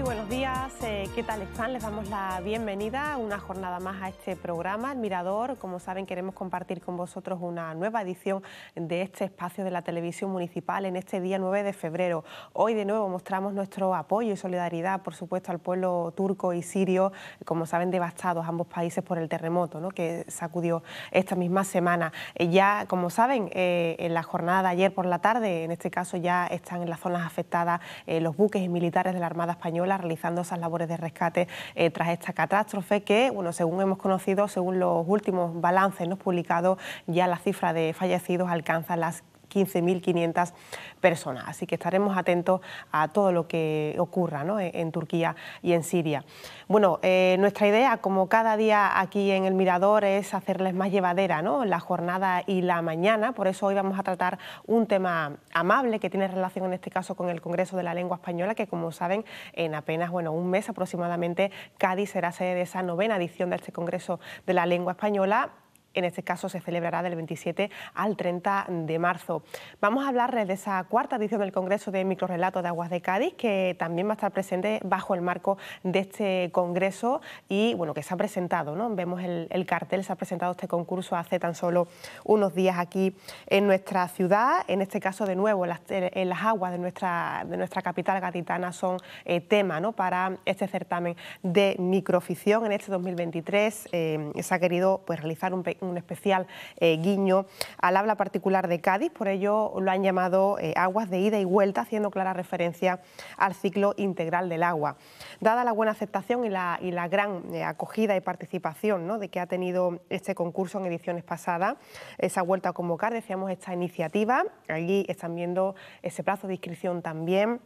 Muy buenos días, eh, ¿qué tal están? Les damos la bienvenida una jornada más a este programa, El Mirador. Como saben, queremos compartir con vosotros una nueva edición de este espacio de la televisión municipal en este día 9 de febrero. Hoy de nuevo mostramos nuestro apoyo y solidaridad, por supuesto, al pueblo turco y sirio, como saben, devastados ambos países por el terremoto que sacudió esta misma semana. Eh, ya, como saben, eh, en la jornada de ayer por la tarde, en este caso ya están en las zonas afectadas los buques militares de la Armada Española realizando esas labores de rescate eh, tras esta catástrofe que, bueno, según hemos conocido, según los últimos balances nos publicados, ya la cifra de fallecidos alcanza las 15.500 personas. Así que estaremos atentos a todo lo que ocurra en, Turquía y en Siria. Bueno, eh, nuestra idea, como cada día aquí en El Mirador, es hacerles más llevadera la jornada y la mañana. Por eso hoy vamos a tratar un tema amable que tiene relación en este caso con el Congreso de la Lengua Española, que como saben, en apenas bueno, un mes aproximadamente, Cádiz será sede de esa novena edición de este Congreso de la Lengua Española en este caso se celebrará del 27 al 30 de marzo. Vamos a hablarles de esa cuarta edición del Congreso de Microrrelatos de Aguas de Cádiz, que también va a estar presente bajo el marco de este Congreso y bueno, que se ha presentado, ¿no? Vemos el, cartel, se ha presentado este concurso hace tan solo unos días aquí en nuestra ciudad. En este caso, de nuevo, las, eh, eh, las aguas de nuestra, de nuestra capital gaditana son eh, tema ¿no? para este certamen de microficción. En este 2023 se ha querido pues, realizar un pequeño un especial eh, guiño al habla particular de Cádiz, por ello lo han llamado eh, aguas de ida y vuelta, haciendo clara referencia al ciclo integral del agua. Dada la buena aceptación y la, gran eh, acogida y participación ¿no? de que ha tenido este concurso en ediciones pasadas, ...esa vuelta a convocar, decíamos, esta iniciativa, allí están viendo ese plazo de inscripción también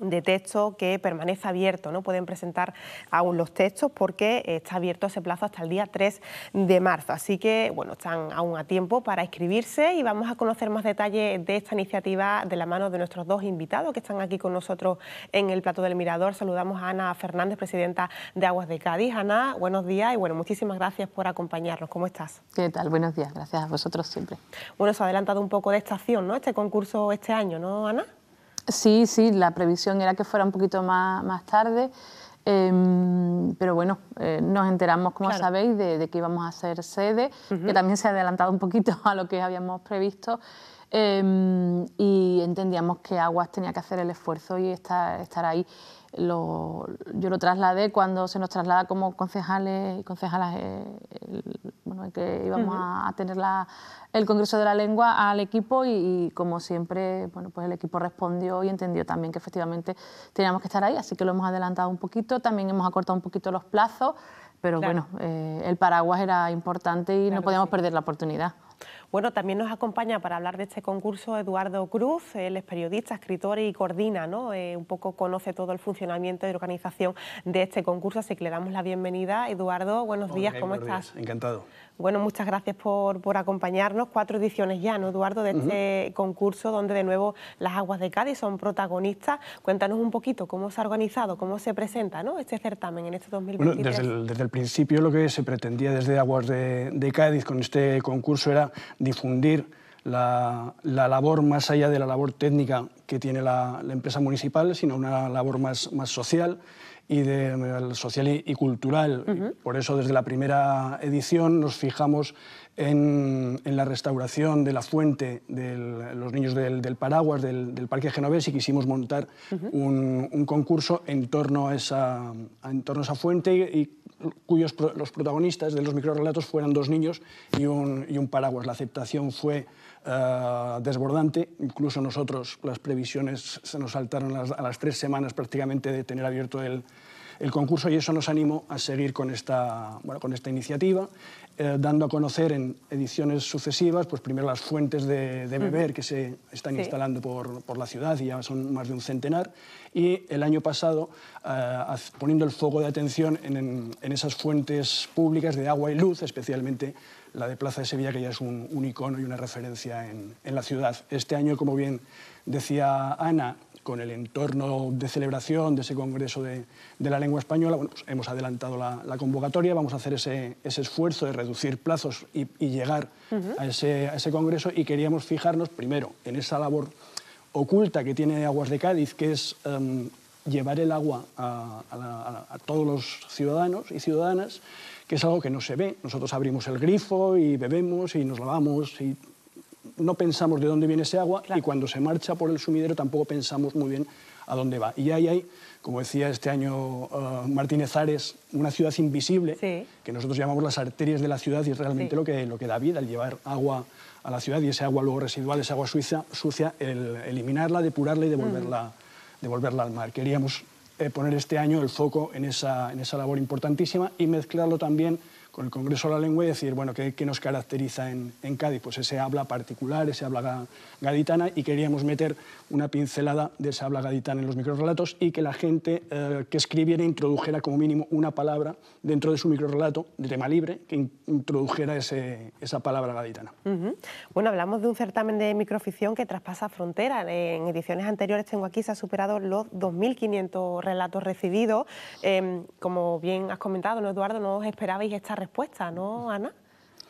de texto que permanece abierto. No pueden presentar aún los textos porque está abierto ese plazo hasta el día 3 de marzo. Así que, bueno, están aún a tiempo para inscribirse y vamos a conocer más detalles de esta iniciativa de la mano de nuestros dos invitados que están aquí con nosotros en el Plato del Mirador. Saludamos a Ana Fernández, presidenta de Aguas de Cádiz. Ana, buenos días y, bueno, muchísimas gracias por acompañarnos. ¿Cómo estás? ¿Qué tal? Buenos días. Gracias a vosotros siempre. Bueno, se ha adelantado un poco de estación, ¿no? Este concurso este año, ¿no, Ana? Sí, sí, la previsión era que fuera un poquito más, tarde. Em, pero bueno, eh, nos enteramos, como sabéis, de, que íbamos a hacer sede, que también se ha adelantado un poquito a lo que habíamos previsto. Em, y entendíamos que Aguas tenía que hacer el esfuerzo y estar, estar ahí yo lo trasladé cuando se nos traslada como concejales y concejalas eh, que íbamos a, tener el Congreso de la Lengua al equipo y, como siempre bueno, pues el equipo respondió y entendió también que efectivamente teníamos que estar ahí, así que lo hemos adelantado un poquito, también hemos acortado un poquito los plazos, pero bueno, eh, el paraguas era importante y no podíamos perder la oportunidad. Bueno, también nos acompaña para hablar de este concurso Eduardo Cruz, él es periodista, escritor y coordina, ¿no? Eh, un poco conoce todo el funcionamiento y organización de este concurso, así que le damos la bienvenida. Eduardo, buenos días, ¿cómo estás? Encantado. Bueno, muchas gracias por, acompañarnos. Cuatro ediciones ya, ¿no, Eduardo, de este concurso donde de nuevo las aguas de Cádiz son protagonistas. Cuéntanos un poquito cómo se ha organizado, cómo se presenta este certamen en este 2023. desde, el, principio lo que se pretendía desde Aguas de, Cádiz con este concurso era difundir la, labor más allá de la labor técnica que tiene la, empresa municipal, sino una labor más social y de eh, social y, cultural. Por eso desde la primera edición nos fijamos en, la restauración de la fuente de los niños del, paraguas del, Parque Genovés y quisimos montar un, concurso en torno a esa, torno esa fuente y, cuyos los protagonistas de los microrelatos fueran dos niños y un, y un paraguas. La aceptación fue eh, desbordante. Incluso nosotros las previsiones se nos saltaron a las, tres semanas prácticamente de tener abierto el, concurso y eso nos animó a seguir con esta, con esta iniciativa, eh, dando a conocer en ediciones sucesivas, pues primero las fuentes de, beber que se están instalando por, la ciudad y ya son más de un centenar, y el año pasado eh, poniendo el foco de atención en, esas fuentes públicas de agua y luz, especialmente la de Plaza de Sevilla, que ya es un, icono y una referencia en, la ciudad. Este año, como bien decía Ana, con el entorno de celebración de ese Congreso de, la Lengua Española, pues hemos adelantado la, convocatoria, vamos a hacer ese, esfuerzo de reducir plazos y, llegar a, ese, Congreso y queríamos fijarnos primero en esa labor oculta que tiene Aguas de Cádiz, que es em, llevar el agua a, todos los ciudadanos y ciudadanas que es algo que no se ve. Nosotros abrimos el grifo y bebemos y nos lavamos y no pensamos de dónde viene ese agua y cuando se marcha por el sumidero tampoco pensamos muy bien a dónde va. Y ahí hay, como decía este año eh, Martínez Ares, una ciudad invisible, que nosotros llamamos las arterias de la ciudad y es realmente lo, que, lo que da vida, al llevar agua a la ciudad y ese agua luego residual, esa agua suiza, sucia, el eliminarla, depurarla y devolverla, devolverla al mar. Queríamos eh, poner este año el foco en esa, labor importantísima y mezclarlo también con el Congreso de la Lengua y decir, bueno, ¿qué, nos caracteriza en, Cádiz? Pues ese habla particular, ese habla gaditana, y queríamos meter una pincelada de ese habla gaditana en los microrelatos y que la gente eh, que escribiera introdujera como mínimo una palabra dentro de su microrelato, de tema libre, que introdujera esa palabra gaditana. Bueno, hablamos de un certamen de microficción que traspasa fronteras. En ediciones anteriores, tengo aquí, se ha superado los 2.500 relatos recibidos. Em, como bien has comentado, Eduardo, no os esperabais esta respuesta ¿no, Ana?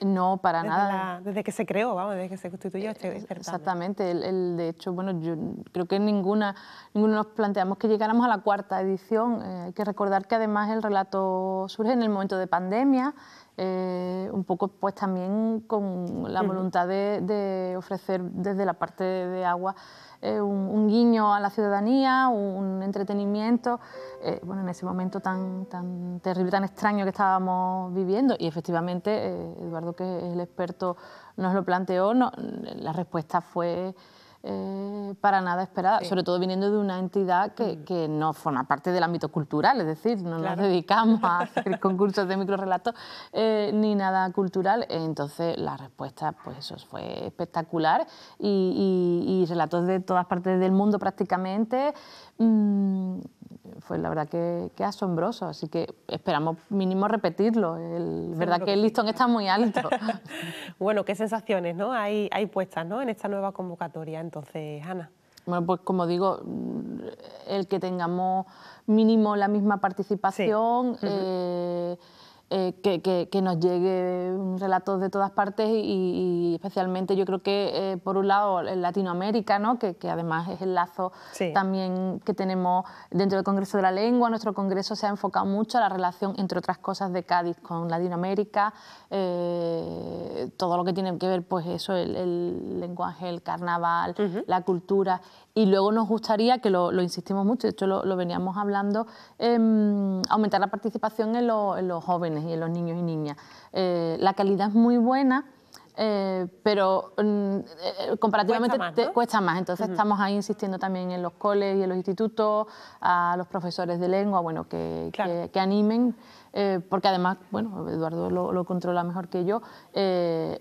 No, para nada. desde que se creó, vamos, desde que se constituyó este eh, Exactamente. El, de hecho, bueno, yo creo que ninguna, ninguno nos planteamos que llegáramos a la cuarta edición. Eh, hay que recordar que además el relato surge en el momento de pandemia, eh, un poco pues también con la voluntad de, ofrecer desde la parte de agua eh, un, guiño a la ciudadanía, un entretenimiento, eh, bueno, en ese momento tan, tan terrible, tan extraño que estábamos viviendo. Y efectivamente, Eduardo, que es el experto, nos lo planteó, la respuesta fue... Eh, para nada esperada, sobre todo viniendo de una entidad mm. que, no forma parte del ámbito cultural, es decir, no nos dedicamos a hacer concursos de microrelatos eh, ni nada cultural. Entonces, la respuesta, pues eso fue espectacular y, relatos de todas partes del mundo prácticamente. Mm, fue la verdad que, asombroso, así que esperamos mínimo repetirlo. El, verdad que el listón está muy alto. bueno, qué sensaciones ¿no? hay, hay puestas ¿no? en esta nueva convocatoria, entonces, Ana. Bueno, pues como digo, el que tengamos mínimo la misma participación. Eh, que, nos llegue un relato de todas partes y, especialmente yo creo que eh, por un lado en Latinoamérica, ¿no? que, además es el lazo también que tenemos dentro del Congreso de la Lengua. Nuestro Congreso se ha enfocado mucho a la relación, entre otras cosas, de Cádiz con Latinoamérica, eh, todo lo que tiene que ver, pues eso, el, lenguaje, el carnaval, la cultura y luego nos gustaría, que lo, insistimos mucho, de hecho lo, veníamos hablando, em, aumentar la participación en, los jóvenes y en los niños y niñas. Eh, la calidad es muy buena. Eh, pero mm, eh, comparativamente cuesta más, Entonces estamos ahí insistiendo también en los coles y en los institutos, a los profesores de lengua, bueno, que, que, animen, porque además, bueno, Eduardo lo, controla mejor que yo,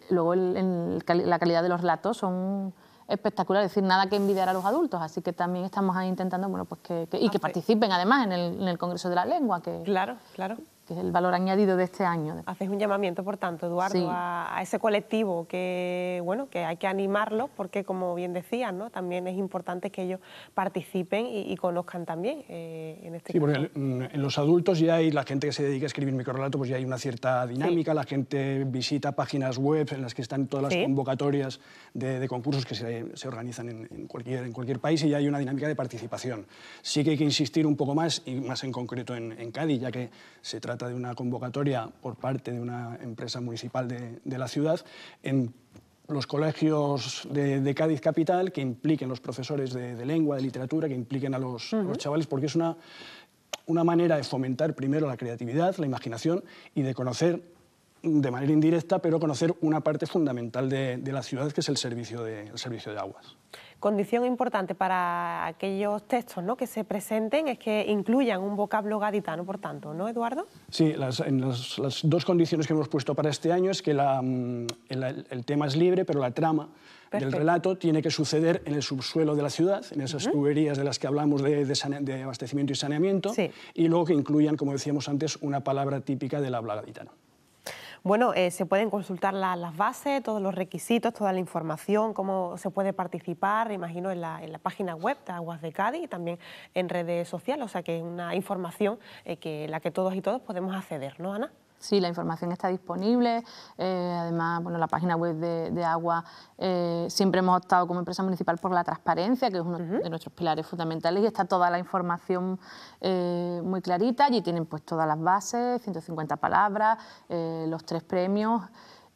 luego el, la calidad de los relatos son espectacular, es decir, nada que envidiar a los adultos, así que también estamos ahí intentando, bueno, pues que, que y que ah, pues. participen además en el, en el Congreso de la Lengua. Que... Claro, claro que es el valor añadido de este año. Haces un llamamiento, por tanto, Eduardo, a, ese colectivo que, bueno, que hay que animarlo, porque, como bien decías, ¿no? también es importante que ellos participen y, conozcan también eh, en este Sí, porque en los adultos ya hay la gente que se dedica a escribir microrelatos, pues ya hay una cierta dinámica, la gente visita páginas web en las que están todas las convocatorias de, concursos que se, organizan en, cualquier, en cualquier país y ya hay una dinámica de participación. Sí que hay que insistir un poco más, y más en concreto en, en Cádiz, ya que se trata de una convocatoria por parte de una empresa municipal de, la ciudad en los colegios de, Cádiz Capital, que impliquen los profesores de, lengua, de literatura, que impliquen a los, chavales, porque es una, una manera de fomentar primero la creatividad, la imaginación y de conocer de manera indirecta, pero conocer una parte fundamental de, la ciudad, que es el servicio de, de aguas. Condición importante para aquellos textos ¿no? que se presenten es que incluyan un vocablo gaditano, por tanto, ¿no, Eduardo? Sí, las, dos condiciones que hemos puesto para este año es que mm, el, tema es libre, pero la trama del relato tiene que suceder en el subsuelo de la ciudad, en esas tuberías de las que hablamos de, abastecimiento y saneamiento, y luego que incluyan, como decíamos antes, una palabra típica del habla gaditana. Bueno, eh, se pueden consultar las bases, todos los requisitos, toda la información, cómo se puede participar, imagino, en la, página web de Aguas de Cádiz y también en redes sociales, o sea que es una información eh, que, la que todos y todos podemos acceder, ¿no, Ana? Sí, la información está disponible. Eh, además, bueno, la página web de, Agua eh, siempre hemos optado como empresa municipal por la transparencia, que es uno de nuestros pilares fundamentales, y está toda la información eh, muy clarita. Allí tienen pues todas las bases, 150 palabras, los tres premios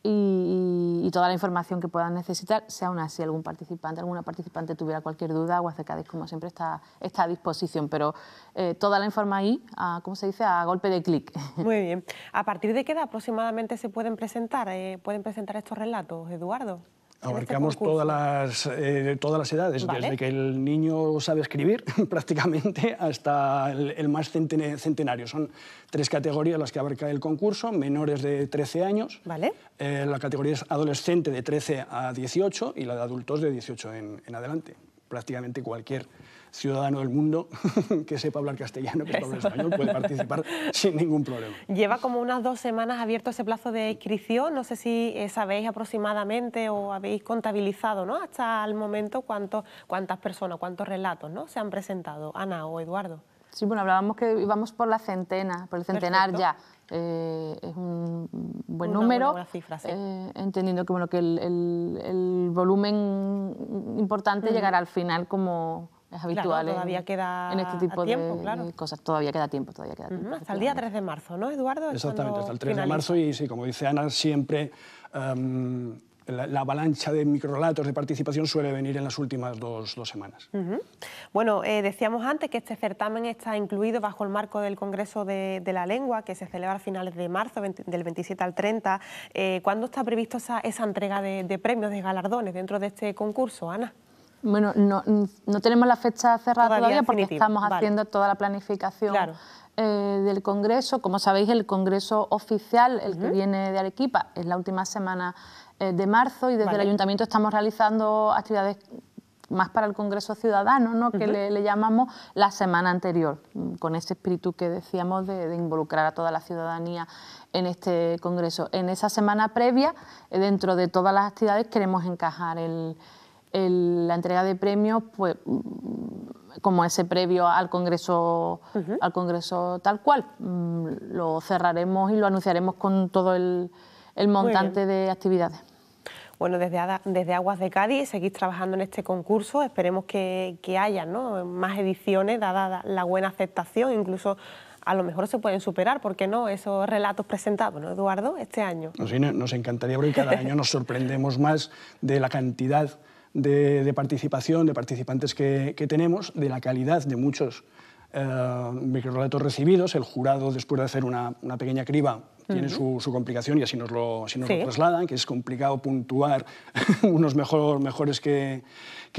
y, toda la información que puedan necesitar. sea una, si algún participante, alguna participante tuviera cualquier duda, o de como siempre, está, está a disposición. Pero eh, toda la información ahí, a, ¿cómo se dice?, a golpe de clic. Muy bien. ¿A partir de qué edad aproximadamente se pueden presentar, eh, pueden presentar estos relatos, Eduardo? Abarcamos todas, las, eh, todas las edades, desde que el niño sabe escribir prácticamente hasta el, más centenario. Son tres categorías las que abarca el concurso, menores de 13 años, eh, la categoría es adolescente de 13 a 18 y la de adultos de 18 en adelante. Prácticamente cualquier ciudadano del mundo que sepa hablar castellano, que sepa hablar español, puede participar sin ningún problema. Lleva como unas dos semanas abierto ese plazo de inscripción. No sé si sabéis aproximadamente o habéis contabilizado ¿no? hasta el momento cuántas personas, cuántos relatos ¿no? se han presentado, Ana o Eduardo. Sí, bueno, hablábamos que íbamos por la centena, por el centenar ya. Eh, es un buen número, eh, entendiendo que, bueno, que el, volumen importante llegará al final como, es habitual. todavía en, queda en este tipo de cosas. Todavía queda tiempo, todavía queda Hasta el día 3 de marzo, ¿no, Eduardo? Exactamente, hasta el 3 de marzo y sí, como dice Ana, siempre em, la, avalancha de microrelatos de participación suele venir en las últimas dos, semanas. Bueno, eh, decíamos antes que este certamen está incluido bajo el marco del Congreso de, la Lengua, que se celebra a finales de marzo, del 27 al 30. Eh, ¿Cuándo está previsto esa, esa entrega de, de premios, de galardones dentro de este concurso, Ana? Bueno, no, tenemos la fecha cerrada todavía, porque estamos haciendo toda la planificación eh, del Congreso. Como sabéis, el Congreso oficial, el que viene de Arequipa, es la última semana eh, de marzo y desde el Ayuntamiento estamos realizando actividades más para el Congreso Ciudadano, ¿no? que le, llamamos la semana anterior, con ese espíritu que decíamos de, involucrar a toda la ciudadanía en este Congreso. En esa semana previa, eh, dentro de todas las actividades, queremos encajar el, la entrega de premios, pues mm, como ese previo al congreso, al congreso tal cual, mm, lo cerraremos y lo anunciaremos con todo el, montante de actividades. Bueno, desde, desde Aguas de Cádiz seguís trabajando en este concurso, esperemos que, haya más ediciones, dada la buena aceptación, incluso a lo mejor se pueden superar, ¿por qué no? Esos relatos presentados, ¿no, Eduardo? Este año. nos encantaría, porque cada año nos sorprendemos más de la cantidad de, participación, de participantes que, tenemos, de la calidad de muchos eh, microrelatos recibidos. El jurado, después de hacer una, pequeña criba, tiene su, complicación y así nos, lo, trasladan, que es complicado puntuar unos mejores que,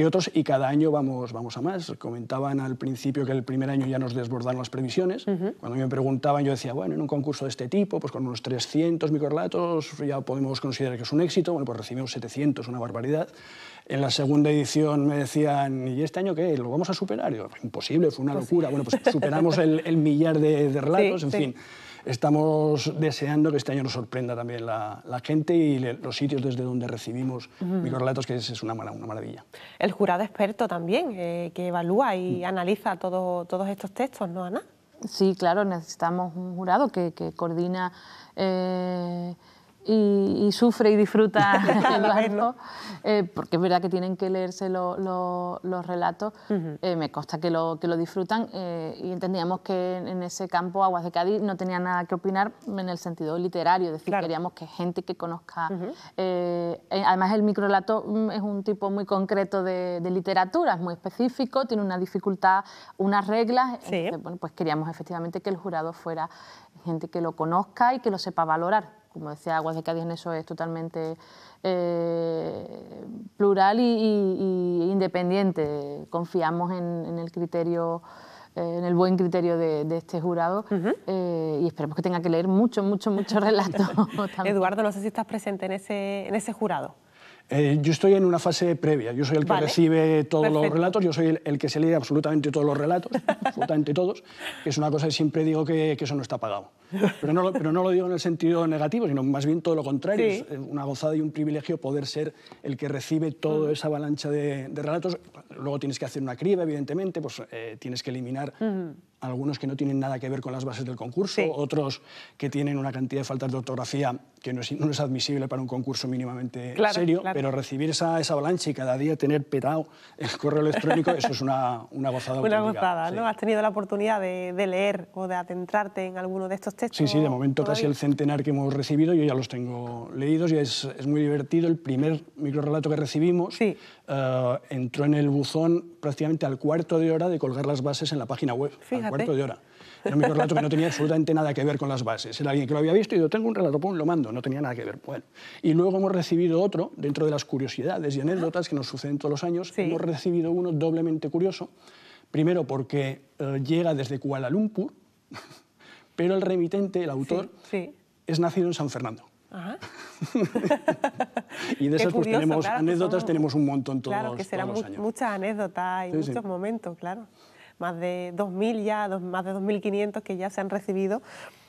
otros y cada año vamos, vamos a más. Comentaban al principio que el primer año ya nos desbordaron las previsiones. Cuando me preguntaban yo decía, bueno, en un concurso de este tipo, pues con unos 300 microrelatos ya podemos considerar que es un éxito, bueno, pues recibimos 700, una barbaridad. En la segunda edición me decían, ¿y este año qué? ¿Lo vamos a superar? yo, imposible, fue una pues locura. Bueno, pues superamos el, millar de, relatos, en fin. Estamos deseando que este año nos sorprenda también la, gente y los sitios desde donde recibimos microrelatos, que es, una, una, maravilla. El jurado experto también, eh, que evalúa y mm. analiza todos estos textos, ¿no, Ana? Sí, claro, necesitamos un jurado que, coordina... Eh, y, sufre y disfruta el eh, porque es verdad que tienen que leerse los relatos, eh, me consta que lo, que lo disfrutan eh, y entendíamos que en ese campo Aguas de Cádiz no tenía nada que opinar en el sentido literario, es decir, queríamos que gente que conozca, además el relato mm, es un tipo muy concreto de, literatura, es muy específico, tiene una dificultad, unas reglas, este, pues queríamos efectivamente que el jurado fuera gente que lo conozca y que lo sepa valorar como decía Aguas de Cádiz en eso es totalmente eh, plural y, independiente. Confiamos en, el criterio eh, en el buen criterio de, este jurado eh, y esperemos que tenga que leer mucho, mucho, mucho relato. Eduardo, no sé si estás presente en ese, en ese jurado. Eh, yo estoy en una fase previa. Yo soy el que recibe todos los relatos, yo soy el, que se lee absolutamente todos los relatos, absolutamente todos, que es una cosa que siempre digo que, eso no está pagado. Pero no, pero no, lo digo en el sentido negativo, sino más bien todo lo contrario. Es eh, una gozada y un privilegio poder ser el que recibe toda mm. esa avalancha de, relatos. Luego tienes que hacer una criba, evidentemente, pues eh, tienes que eliminar algunos que no tienen nada que ver con las bases del concurso, otros que tienen una cantidad de faltas de ortografía que no es, no es admisible para un concurso mínimamente serio, pero recibir esa, esa avalancha y cada día tener petado el correo electrónico, eso es una, una gozada. Una gozada, ¿no? ¿Has tenido la oportunidad de, leer o de atentrarte en alguno de estos textos? Sí, sí, de momento casi el centenar que hemos recibido, yo ya los tengo leídos y es, es muy divertido. El primer micro relato que recibimos eh, entró en el buzón prácticamente al cuarto de hora de colgar las bases en la página web. Fíjate cuarto de hora. Era un relato que no tenía absolutamente nada que ver con las bases. Era alguien que lo había visto y yo tengo un relato, lo mando, no tenía nada que ver. Bueno, y luego hemos recibido otro, dentro de las curiosidades y anécdotas que nos suceden todos los años, hemos recibido uno doblemente curioso. Primero porque eh, llega desde Kuala Lumpur, pero el remitente, el autor, es nacido en San Fernando. y de esas pues tenemos anécdotas, tenemos un montón todos, claro, que será todos los anécdotas y muchos momentos, claro más de 2.000 ya, más de 2.500 que ya se han recibido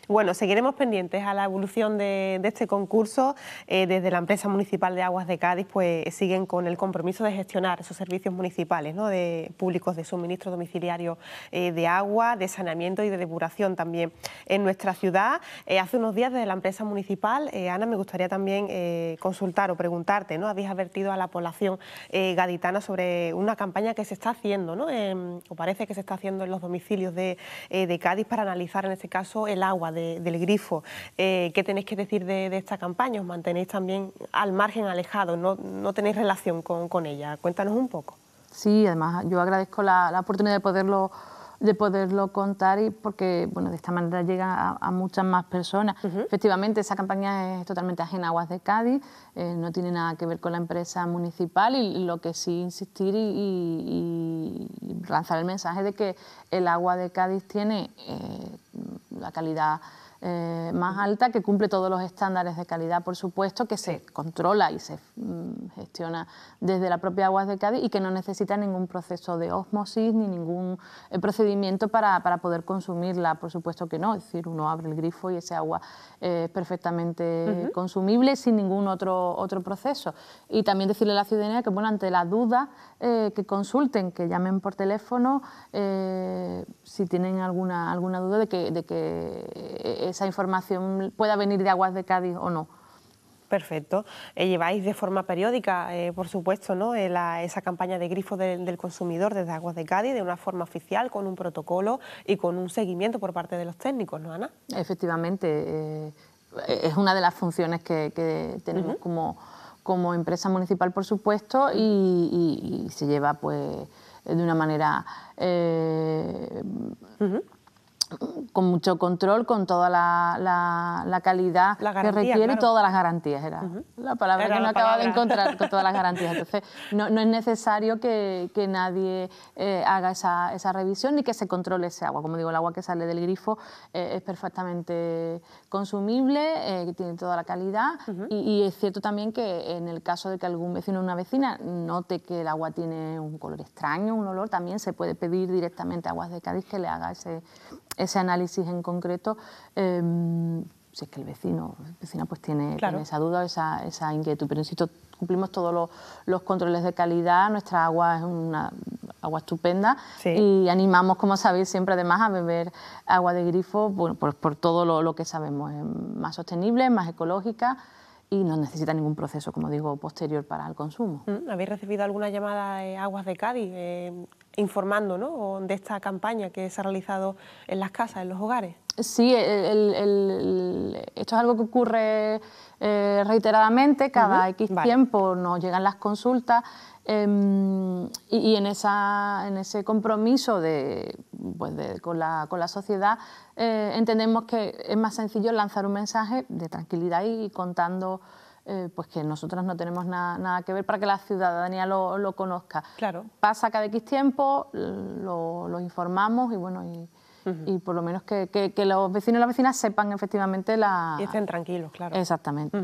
bueno, seguiremos pendientes a la evolución de, este concurso. Eh, desde la empresa municipal de aguas de Cádiz, pues siguen con el compromiso de gestionar esos servicios municipales, ¿no? de públicos de suministro domiciliario eh, de agua, de saneamiento y de depuración también en nuestra ciudad. Eh, hace unos días desde la empresa municipal, Ana, me gustaría también consultar o preguntarte, ¿no? Habéis advertido a la población gaditana sobre una campaña que se está haciendo, ¿no? o parece que se está haciendo en los domicilios de Cádiz para analizar en este caso el agua del grifo. Eh, ¿Qué tenéis que decir de, esta campaña? ¿Os mantenéis también al margen, alejado ¿No, no tenéis relación con, con, ella? Cuéntanos un poco. Sí, además yo agradezco la, la oportunidad de poderlo de poderlo contar y porque bueno de esta manera llega a, muchas más personas. Efectivamente, esa campaña es totalmente ajena a Aguas de Cádiz, eh, no tiene nada que ver con la empresa municipal y lo que sí insistir y, lanzar el mensaje de que el agua de Cádiz tiene eh, la calidad eh, más alta, que cumple todos los estándares de calidad, por supuesto, que se controla y se mm, gestiona desde la propia Aguas de Cádiz y que no necesita ningún proceso de osmosis ni ningún eh, procedimiento para, poder consumirla, por supuesto que no. Es decir, uno abre el grifo y ese agua eh, es perfectamente consumible sin ningún otro, otro proceso. Y también decirle a la ciudadanía que, bueno, ante la duda, que consulten, que llamen por teléfono si tienen alguna, alguna duda de que eh, esa información pueda venir de Aguas de Cádiz o no. Perfecto. Eh, lleváis de forma periódica, eh, por supuesto, ¿no? esa campaña de grifo del consumidor desde Aguas de Cádiz de una forma oficial, con un protocolo y con un seguimiento por parte de los técnicos, ¿no, Ana? Efectivamente. es una de las funciones que, tenemos como, como empresa municipal, por supuesto, y, se lleva pues de una manera con mucho control, con toda la, calidad que requiere y todas las garantías. Era la palabra que no acababa de encontrar, con todas las garantías. Entonces, no, es necesario que, nadie eh, haga esa, esa, revisión ni que se controle ese agua. Como digo, el agua que sale del grifo eh, es perfectamente consumible, eh, tiene toda la calidad y, y, es cierto también que en el caso de que algún vecino o una vecina note que el agua tiene un color extraño, un olor, también se puede pedir directamente a Aguas de Cádiz que le haga ese ese análisis en concreto, em, si es que el vecino, el pues tiene, tiene esa duda, esa, esa inquietud. Pero insisto, cumplimos todos los, los, controles de calidad, nuestra agua es una agua estupenda y animamos, como sabéis, siempre además a beber agua de grifo bueno, por, todo lo, que sabemos, es más sostenible, más ecológica y no necesita ningún proceso, como digo, posterior para el consumo. Mm, ¿Habéis recibido alguna llamada de aguas de Cádiz? Eh, informando ¿no? de esta campaña que se ha realizado en las casas, en los hogares. Sí, esto es algo que ocurre eh, reiteradamente, cada X tiempo nos llegan las consultas em, y, en, esa, ese compromiso de, pues con, la, sociedad eh, entendemos que es más sencillo lanzar un mensaje de tranquilidad y contando eh, pues que nosotras no tenemos nada, que ver para que la ciudadanía lo, lo conozca. Claro. Pasa cada X tiempo, lo, lo informamos y bueno, y, y por lo menos que, los vecinos y las vecinas sepan efectivamente la... Y estén tranquilos, claro. Exactamente.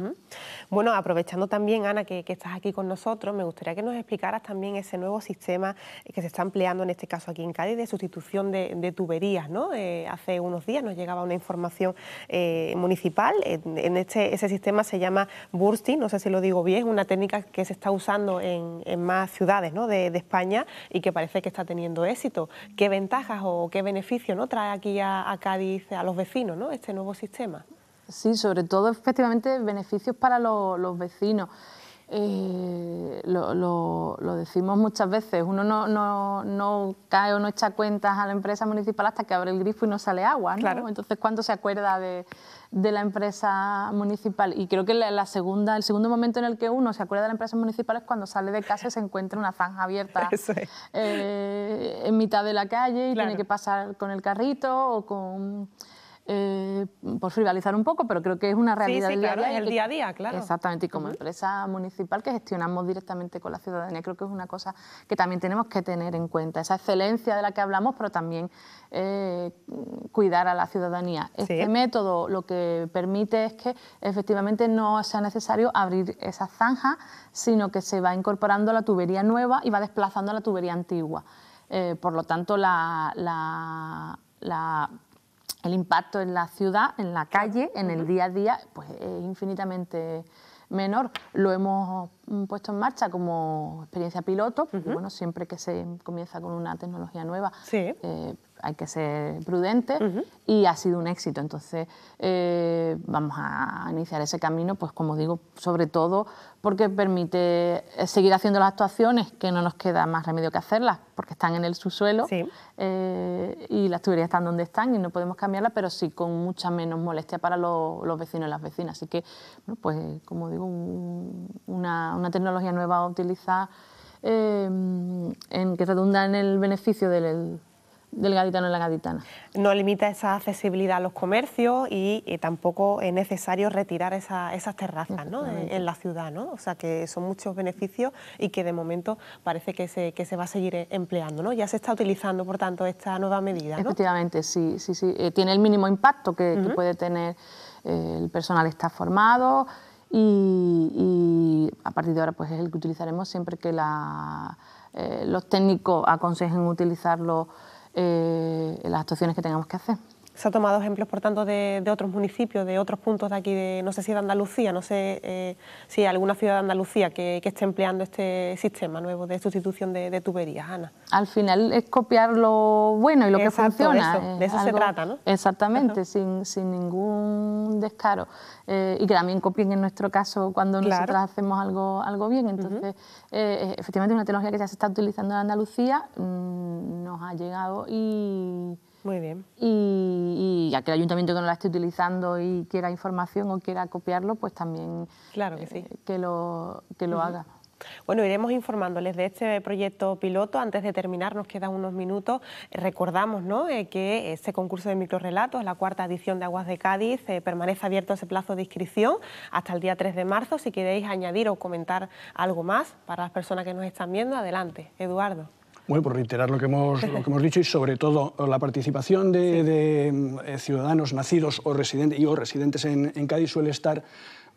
Bueno, aprovechando también, Ana, que, estás aquí con nosotros, me gustaría que nos explicaras también ese nuevo sistema que se está empleando en este caso aquí en Cádiz de sustitución de, tuberías, ¿no? Eh, hace unos días nos llegaba una información eh, municipal, en, este, ese sistema se llama bursting, no sé si lo digo bien, una técnica que se está usando en, más ciudades ¿no? de, España y que parece que está teniendo éxito. ¿Qué ventajas o qué beneficios ¿no? trae aquí a, Cádiz, a los vecinos, este nuevo sistema. Sí, sobre todo efectivamente beneficios para los vecinos. Eh, lo, decimos muchas veces, uno no, cae o no echa cuentas a la empresa municipal hasta que abre el grifo y no sale agua, ¿no? Entonces, ¿cuándo se acuerda de, de la empresa municipal. Y creo que la, segunda, el segundo momento en el que uno se acuerda de la empresa municipal es cuando sale de casa y se encuentra una zanja abierta eh, en mitad de la calle y tiene que pasar con el carrito o con eh, por frivolizar un poco, pero creo que es una realidad. Sí, en el día a día, claro. Exactamente, y como empresa municipal que gestionamos directamente con la ciudadanía, creo que es una cosa que también tenemos que tener en cuenta, esa excelencia de la que hablamos, pero también eh, cuidar a la ciudadanía. Este método lo que permite es que efectivamente no sea necesario abrir esa zanja, sino que se va incorporando la tubería nueva y va desplazando la tubería antigua. Eh, por lo tanto, la el impacto en la ciudad, en la calle, en el día a día, pues es infinitamente menor. Lo hemos mm, puesto en marcha como experiencia piloto, porque bueno, siempre que se comienza con una tecnología nueva, sí. Eh, hay que ser prudente y ha sido un éxito. Entonces, eh, vamos a iniciar ese camino, pues como digo, sobre todo porque permite seguir haciendo las actuaciones, que no nos queda más remedio que hacerlas, porque están en el subsuelo eh, y las tuberías están donde están y no podemos cambiarlas, pero sí con mucha menos molestia para los, vecinos y las vecinas. Así que, pues como digo, una, tecnología nueva a utilizar. Eh, en que redunda en el beneficio del, del gaditano en la gaditana. No limita esa accesibilidad a los comercios y, tampoco es necesario retirar esas terrazas en, la ciudad, O sea que son muchos beneficios y que de momento parece que se, que se va a seguir e, empleando, ¿no? Ya se está utilizando, por tanto, esta nueva medida, Efectivamente, sí, sí, sí. Eh, tiene el mínimo impacto que, puede tener eh, el personal está formado y, a partir de ahora pues es el que utilizaremos siempre que la, eh, los técnicos aconsejen utilizarlo eh, las actuaciones que tengamos que hacer se ha tomado ejemplos, por tanto, de, otros municipios, de otros puntos de aquí, de, no sé si de Andalucía, no sé eh, si hay alguna ciudad de Andalucía que, esté empleando este sistema nuevo de sustitución de, tuberías, Ana. Al final es copiar lo bueno y lo que funciona. de eso ¿eh? se trata, ¿no? Exactamente, sin, sin, ningún descaro. Eh, y que también copien en nuestro caso cuando nosotros hacemos algo, algo bien. Entonces, efectivamente, una tecnología que ya se está utilizando en Andalucía mm, nos ha llegado y muy bien. Y, y, que el ayuntamiento que no la esté utilizando y quiera información o quiera copiarlo, pues también claro que, eh, sí. que lo, que lo haga. Bueno, iremos informándoles de este proyecto piloto. Antes de terminar, nos quedan unos minutos. Eh, recordamos ¿no? Eh, que ese concurso de microrelatos, la cuarta edición de Aguas de Cádiz, permanece abierto ese plazo de inscripción hasta el día 3 de marzo. Si queréis añadir o comentar algo más para las personas que nos están viendo, adelante. Eduardo. Bueno, por reiterar lo que hemos, lo que hemos dicho y sobre todo la participación de, eh, ciudadanos nacidos o residentes, y, o residentes en, Cádiz suele estar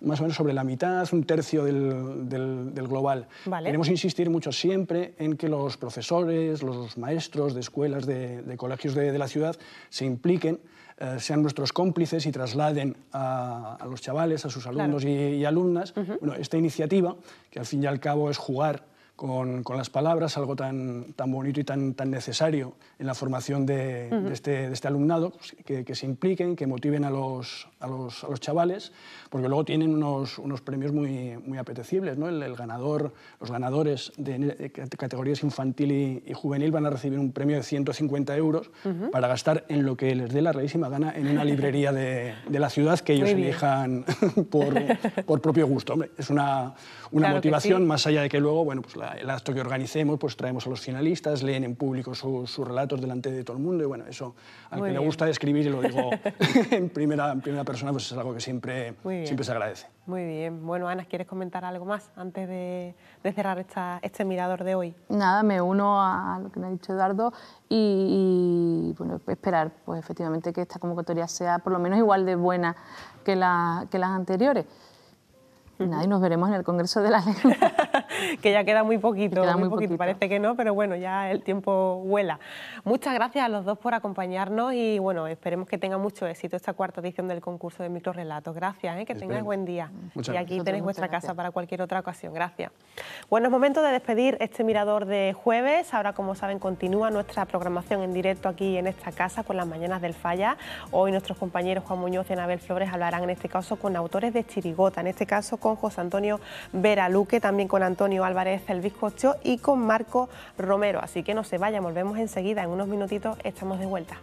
más o menos sobre la mitad, un tercio del, del, global. Queremos insistir mucho siempre en que los profesores, los maestros de escuelas, de, colegios de, la ciudad se impliquen, eh, sean nuestros cómplices y trasladen a, a los chavales, a sus alumnos y, alumnas, bueno, esta iniciativa, que al fin y al cabo es jugar con, las palabras, algo tan, tan bonito y tan, tan necesario en la formación de, de, este, de este, alumnado, pues, que, que, se impliquen, que motiven a los, a los, chavales, porque luego tienen unos, unos premios muy, muy apetecibles. ¿no? El, ganador, los ganadores de categorías infantil y, juvenil van a recibir un premio de 150 euros para gastar en lo que les dé la rarísima gana en una librería de, de la ciudad que ellos elijan por, por, propio gusto. Hombre, es una, una motivación, más allá de que luego, bueno, pues el acto que organicemos, pues traemos a los finalistas, leen en público sus relatos delante de todo el mundo y bueno, eso al quien le gusta escribir, y lo digo en primera, en primera persona, persona pues es algo que siempre, siempre se agradece. Muy bien. Bueno, Ana, ¿quieres comentar algo más antes de, cerrar esta, este mirador de hoy? Nada, me uno a, lo que me ha dicho Eduardo y, bueno, esperar pues efectivamente que esta convocatoria sea por lo menos igual de buena que, la, que las anteriores. Nada, y nos veremos en el Congreso de la Lengua. que ya queda muy poquito, parece que no, pero bueno, ya el tiempo vuela. Muchas gracias a los dos por acompañarnos y bueno, esperemos que tenga mucho éxito esta cuarta edición del concurso de microrelatos. Gracias, ¿eh? que tengáis buen día. y aquí tenéis vuestra casa para cualquier otra ocasión. Gracias. Bueno, es momento de despedir este mirador de jueves. Ahora, como saben, continúa nuestra programación en directo aquí en esta casa con las mañanas del Falla. Hoy nuestros compañeros Juan Muñoz y Anabel Flores hablarán en este caso con autores de Chirigota, en este caso con José Antonio Vera Luque, también con Antonio Antonio Álvarez el vizcocho y con Marco Romero. Así que no se vayan, volvemos enseguida, en unos minutitos estamos de vuelta.